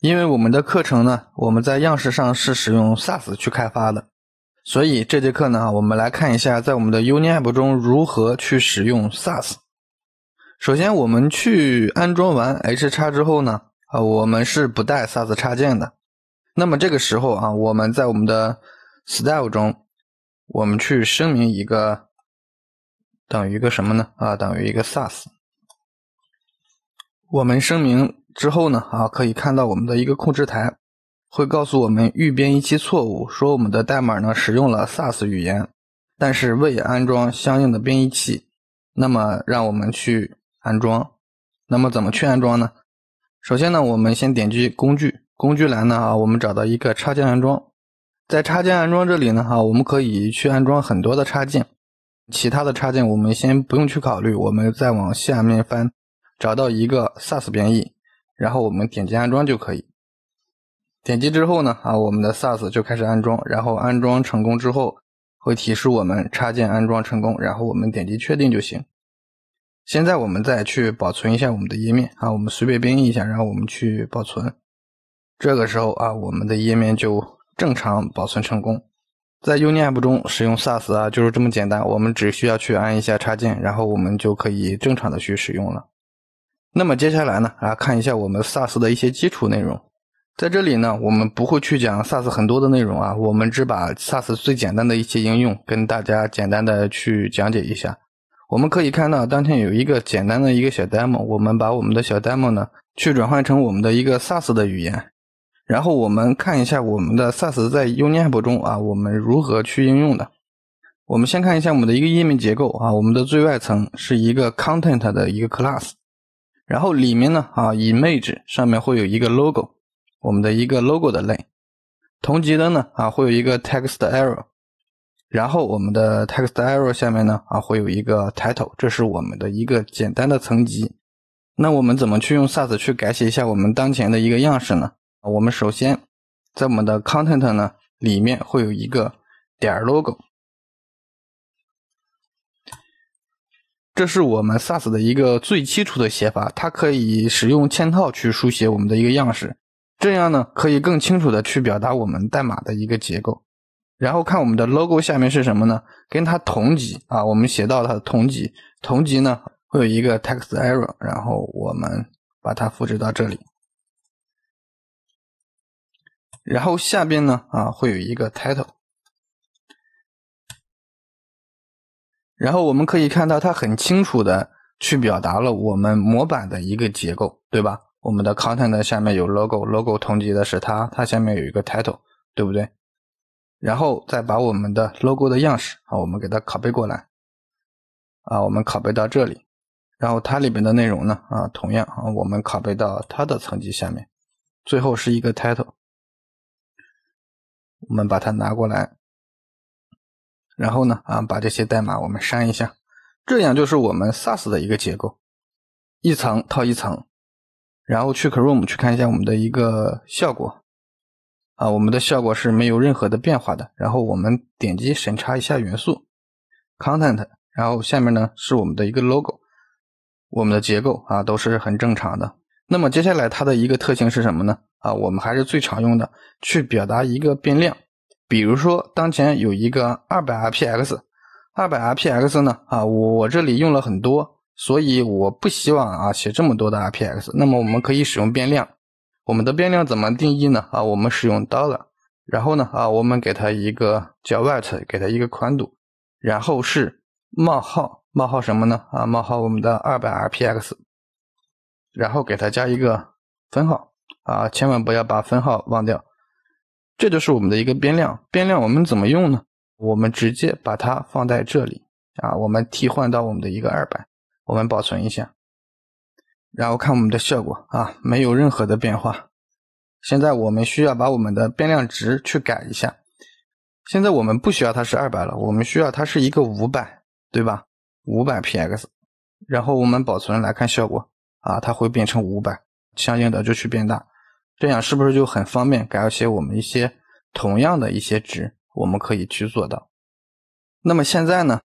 因为我们的课程呢，我们在样式上是使用 Sass 去开发的，所以这节课呢，我们来看一下在我们的 Unip 中如何去使用 Sass。首先，我们去安装完 H 叉之后呢，啊，我们是不带 Sass 插件的。那么这个时候啊，我们在我们的 Style 中，我们去声明一个等于一个什么呢？啊，等于一个 s a a s 我们声明。之后呢，啊，可以看到我们的一个控制台会告诉我们预编译器错误，说我们的代码呢使用了 SAS 语言，但是未安装相应的编译器。那么让我们去安装。那么怎么去安装呢？首先呢，我们先点击工具工具栏呢，啊，我们找到一个插件安装。在插件安装这里呢，哈，我们可以去安装很多的插件。其他的插件我们先不用去考虑。我们再往下面翻，找到一个 SAS 编译。然后我们点击安装就可以。点击之后呢，啊，我们的 SaaS 就开始安装。然后安装成功之后，会提示我们插件安装成功。然后我们点击确定就行。现在我们再去保存一下我们的页面，啊，我们随便编译一下，然后我们去保存。这个时候啊，我们的页面就正常保存成功。在 Unip 中使用 SaaS 啊，就是这么简单。我们只需要去按一下插件，然后我们就可以正常的去使用了。那么接下来呢，啊，看一下我们 SaaS 的一些基础内容。在这里呢，我们不会去讲 SaaS 很多的内容啊，我们只把 SaaS 最简单的一些应用跟大家简单的去讲解一下。我们可以看到，当前有一个简单的一个小 demo，我们把我们的小 demo 呢，去转换成我们的一个 SaaS 的语言，然后我们看一下我们的 SaaS 在 Unip 中啊，我们如何去应用的。我们先看一下我们的一个页面结构啊，我们的最外层是一个 Content 的一个 class。然后里面呢啊，image 上面会有一个 logo，我们的一个 logo 的类，同级的呢啊会有一个 text error，然后我们的 text error 下面呢啊会有一个 title，这是我们的一个简单的层级。那我们怎么去用 sass 去改写一下我们当前的一个样式呢？我们首先在我们的 content 呢里面会有一个点儿 logo。这是我们 Sass 的一个最基础的写法，它可以使用嵌套去书写我们的一个样式，这样呢可以更清楚的去表达我们代码的一个结构。然后看我们的 Logo 下面是什么呢？跟它同级啊，我们写到它的同级，同级呢会有一个 text error，然后我们把它复制到这里。然后下边呢啊会有一个 title。然后我们可以看到，它很清楚的去表达了我们模板的一个结构，对吧？我们的 content 下面有 logo，logo 同级的是它，它下面有一个 title，对不对？然后再把我们的 logo 的样式啊，我们给它拷贝过来，啊，我们拷贝到这里，然后它里面的内容呢，啊，同样啊，我们拷贝到它的层级下面，最后是一个 title，我们把它拿过来。然后呢，啊，把这些代码我们删一下，这样就是我们 s a a s 的一个结构，一层套一层。然后去 Chrome 去看一下我们的一个效果，啊，我们的效果是没有任何的变化的。然后我们点击审查一下元素，content，然后下面呢是我们的一个 logo，我们的结构啊都是很正常的。那么接下来它的一个特性是什么呢？啊，我们还是最常用的，去表达一个变量。比如说，当前有一个二百 rpx，二百 rpx 呢？啊，我我这里用了很多，所以我不希望啊写这么多的 rpx。那么我们可以使用变量，我们的变量怎么定义呢？啊，我们使用 dollar，然后呢？啊，我们给它一个叫 width，给它一个宽度，然后是冒号冒号什么呢？啊，冒号我们的二百 rpx，然后给它加一个分号啊，千万不要把分号忘掉。这就是我们的一个变量，变量我们怎么用呢？我们直接把它放在这里啊，我们替换到我们的一个二百，我们保存一下，然后看我们的效果啊，没有任何的变化。现在我们需要把我们的变量值去改一下，现在我们不需要它是二百了，我们需要它是一个五百，对吧？五百 px，然后我们保存来看效果啊，它会变成五百，相应的就去变大。这样是不是就很方便改写我们一些同样的一些值？我们可以去做到。那么现在呢，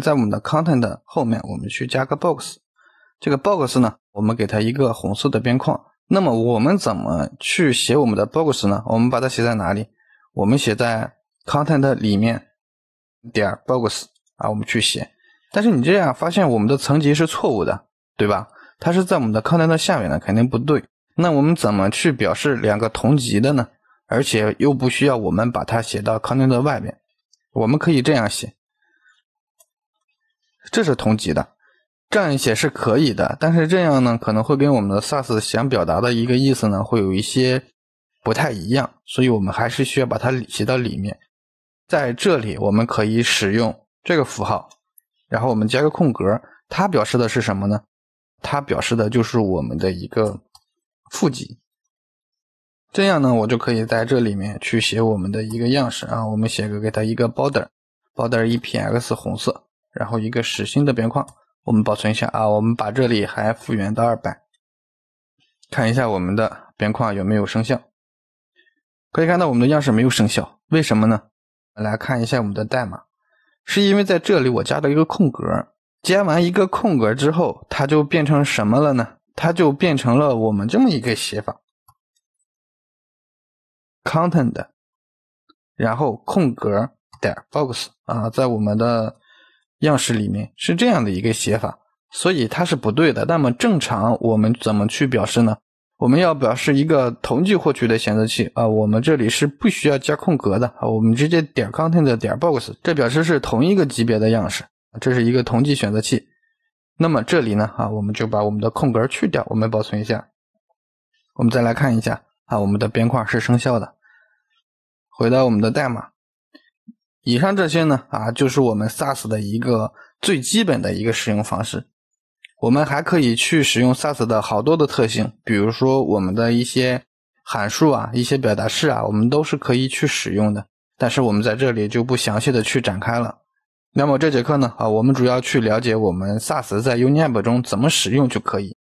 在我们的 content 后面，我们去加个 box，这个 box 呢，我们给它一个红色的边框。那么我们怎么去写我们的 box 呢？我们把它写在哪里？我们写在 content 里面点 box 啊，我们去写。但是你这样发现我们的层级是错误的，对吧？它是在我们的 content 下面的，肯定不对。那我们怎么去表示两个同级的呢？而且又不需要我们把它写到 c t 康定的外面，我们可以这样写，这是同级的，这样写是可以的。但是这样呢，可能会跟我们的 SAS 想表达的一个意思呢，会有一些不太一样。所以我们还是需要把它写到里面。在这里，我们可以使用这个符号，然后我们加个空格，它表示的是什么呢？它表示的就是我们的一个。负极，这样呢，我就可以在这里面去写我们的一个样式啊。我们写个给它一个 border，border 1px 红色，然后一个实心的边框。我们保存一下啊，我们把这里还复原到二百，看一下我们的边框有没有生效。可以看到我们的样式没有生效，为什么呢？来看一下我们的代码，是因为在这里我加了一个空格，加完一个空格之后，它就变成什么了呢？它就变成了我们这么一个写法，content，然后空格点 box 啊，在我们的样式里面是这样的一个写法，所以它是不对的。那么正常我们怎么去表示呢？我们要表示一个同级获取的选择器啊，我们这里是不需要加空格的啊，我们直接点 content 点 box，这表示是同一个级别的样式，这是一个同级选择器。那么这里呢，啊，我们就把我们的空格去掉，我们保存一下。我们再来看一下，啊，我们的边框是生效的。回到我们的代码，以上这些呢，啊，就是我们 Sass 的一个最基本的一个使用方式。我们还可以去使用 s a a s 的好多的特性，比如说我们的一些函数啊，一些表达式啊，我们都是可以去使用的。但是我们在这里就不详细的去展开了。那么这节课呢，啊，我们主要去了解我们 SaaS 在 UNAB 中怎么使用就可以。